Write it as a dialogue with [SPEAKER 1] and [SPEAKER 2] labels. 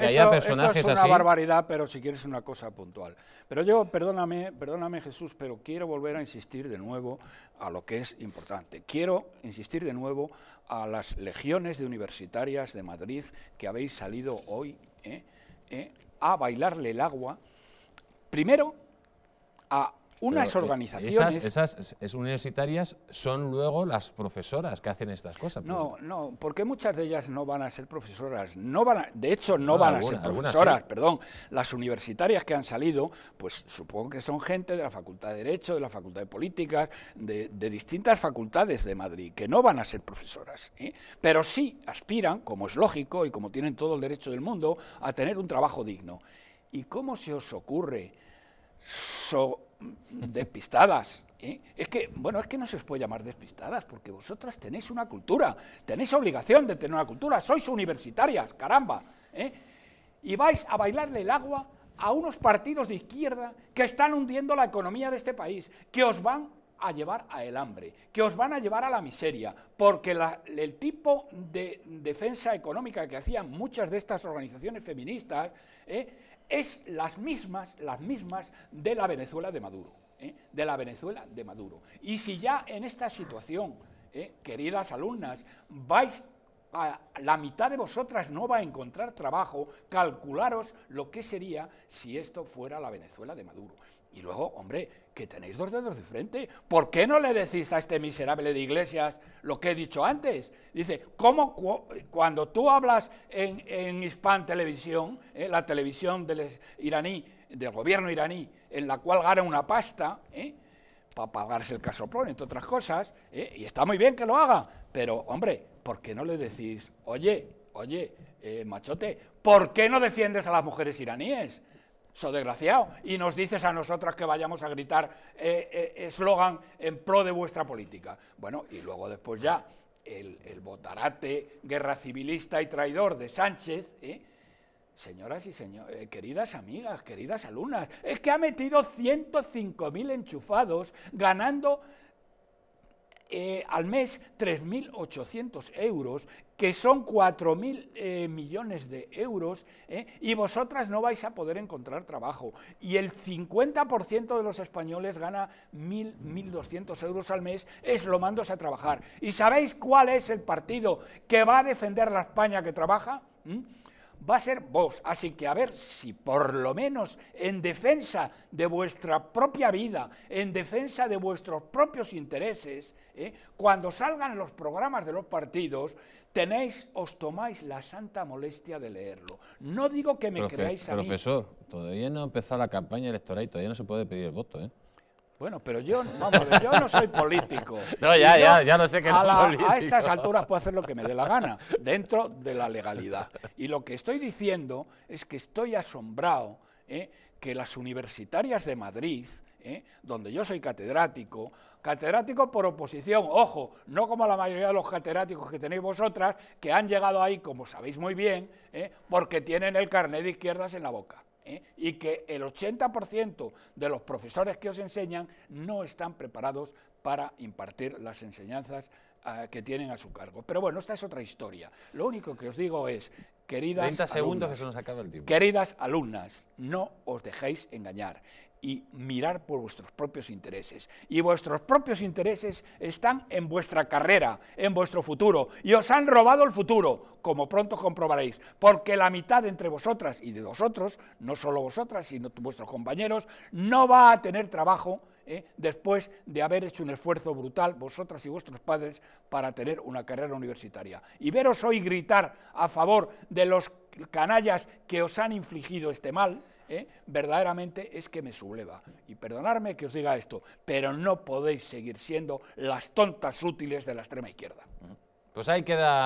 [SPEAKER 1] es una barbaridad, pero si quieres una cosa puntual. Pero yo, perdóname, perdóname Jesús, pero quiero volver a insistir de nuevo a lo que es importante. Quiero insistir de nuevo a las legiones de universitarias de Madrid que habéis salido hoy eh, eh, a bailarle el agua. Primero, a unas e-, organizaciones. Esas, universitarias son luego las profesoras que hacen estas cosas. No, no, porque muchas de ellas no van a ser profesoras. No van de hecho, no, van a ser profesoras, perdón. Las universitarias que han salido, pues supongo que son gente de la Facultad de Derecho, de la Facultad de Políticas, de, distintas facultades de Madrid, que no van a ser profesoras. ¿eh? Pero sí aspiran, como es lógico y como tienen todo el derecho del mundo, a tener un trabajo digno. ¿Y cómo se os ocurre? so despistadas. ¿eh? Es que, bueno, es que no se os puede llamar despistadas, porque vosotras tenéis una cultura, tenéis obligación de tener una cultura, sois universitarias, caramba. ¿eh? Y vais a bailarle el agua a unos partidos de izquierda que están hundiendo la economía de este país, que os van a llevar a el hambre, que os van a llevar a la miseria, porque el tipo de defensa económica que hacían muchas de estas organizaciones feministas ¿eh? es las mismas, las mismas de la Venezuela de Maduro, ¿eh? de la Venezuela de Maduro. Y si ya en esta situación, ¿eh? queridas alumnas, vais la mitad de vosotras no va a encontrar trabajo, calcularos lo que sería si esto fuera la Venezuela de Maduro. Y luego, hombre, que tenéis dos dedos de frente, ¿por qué no le decís a este miserable de Iglesias lo que he dicho antes? Dice, ¿cómo cuando tú hablas en, en Hispan Televisión, eh, la televisión del iraní, del gobierno iraní, en la cual gana una pasta, eh, para pagarse el casoplón, entre otras cosas, eh, y está muy bien que lo haga, pero, hombre, ¿por qué no le decís, oye, oye, eh, machote, ¿por qué no defiendes a las mujeres iraníes? So desgraciado. Y nos dices a nosotras que vayamos a gritar eh, eh, eslogan en pro de vuestra política. Bueno, y luego después ya el, el botarate guerra civilista y traidor de Sánchez. Señoras y señores, queridas amigas, queridas alumnas, es que ha metido 105.000 enchufados ganando eh, al mes 3.800 euros, que son 4.000 eh, millones de euros, eh, y vosotras no vais a poder encontrar trabajo. Y el 50% de los españoles gana 1.000, 1.200 euros al mes, es lo mandos a trabajar. ¿Y sabéis cuál es el partido que va a defender la España que trabaja? ¿Mm? va a ser vos. Así que a ver si por lo menos en defensa de vuestra propia vida, en defensa de vuestros propios intereses, ¿eh? cuando salgan los programas de los partidos, tenéis, os tomáis la santa molestia de leerlo. No digo que me creáis a mí. Profesor, todavía no ha empezado la campaña electoral y todavía no se puede pedir el voto, ¿eh? Bueno, pero yo, no soy político. No, ya, ya, ya no sé qué a, a estas alturas puedo hacer lo que me dé la gana, dentro de la legalidad. Y lo que estoy diciendo es que estoy asombrado ¿eh? que las universitarias de Madrid, ¿eh? donde yo soy catedrático, catedrático por oposición, ojo, no como la mayoría de los catedráticos que tenéis vosotras, que han llegado ahí, como sabéis muy bien, ¿eh? porque tienen el carnet de izquierdas en la boca. ¿eh? y que el 80% de los profesores que os enseñan no están preparados para impartir las enseñanzas ah, que tienen a su cargo. Pero bueno, esta es otra historia. Lo único que os digo es, Queridas alumnas, no os dejéis engañar y mirar por vuestros propios intereses. Y vuestros propios intereses están en vuestra carrera, en vuestro futuro. Y os han robado el futuro, como pronto comprobaréis. Porque la mitad entre vosotras y de vosotros, no solo vosotras, sino vuestros compañeros, no va a tener trabajo ¿eh? después de haber hecho un esfuerzo brutal, vosotras y vuestros padres, para tener una carrera universitaria. Y veros hoy gritar a favor de los canallas que os han infligido este mal, ¿eh? verdaderamente es que me subleva. Y perdonadme que os diga esto, pero no podéis seguir siendo las tontas útiles de la extrema izquierda. Pues ahí queda.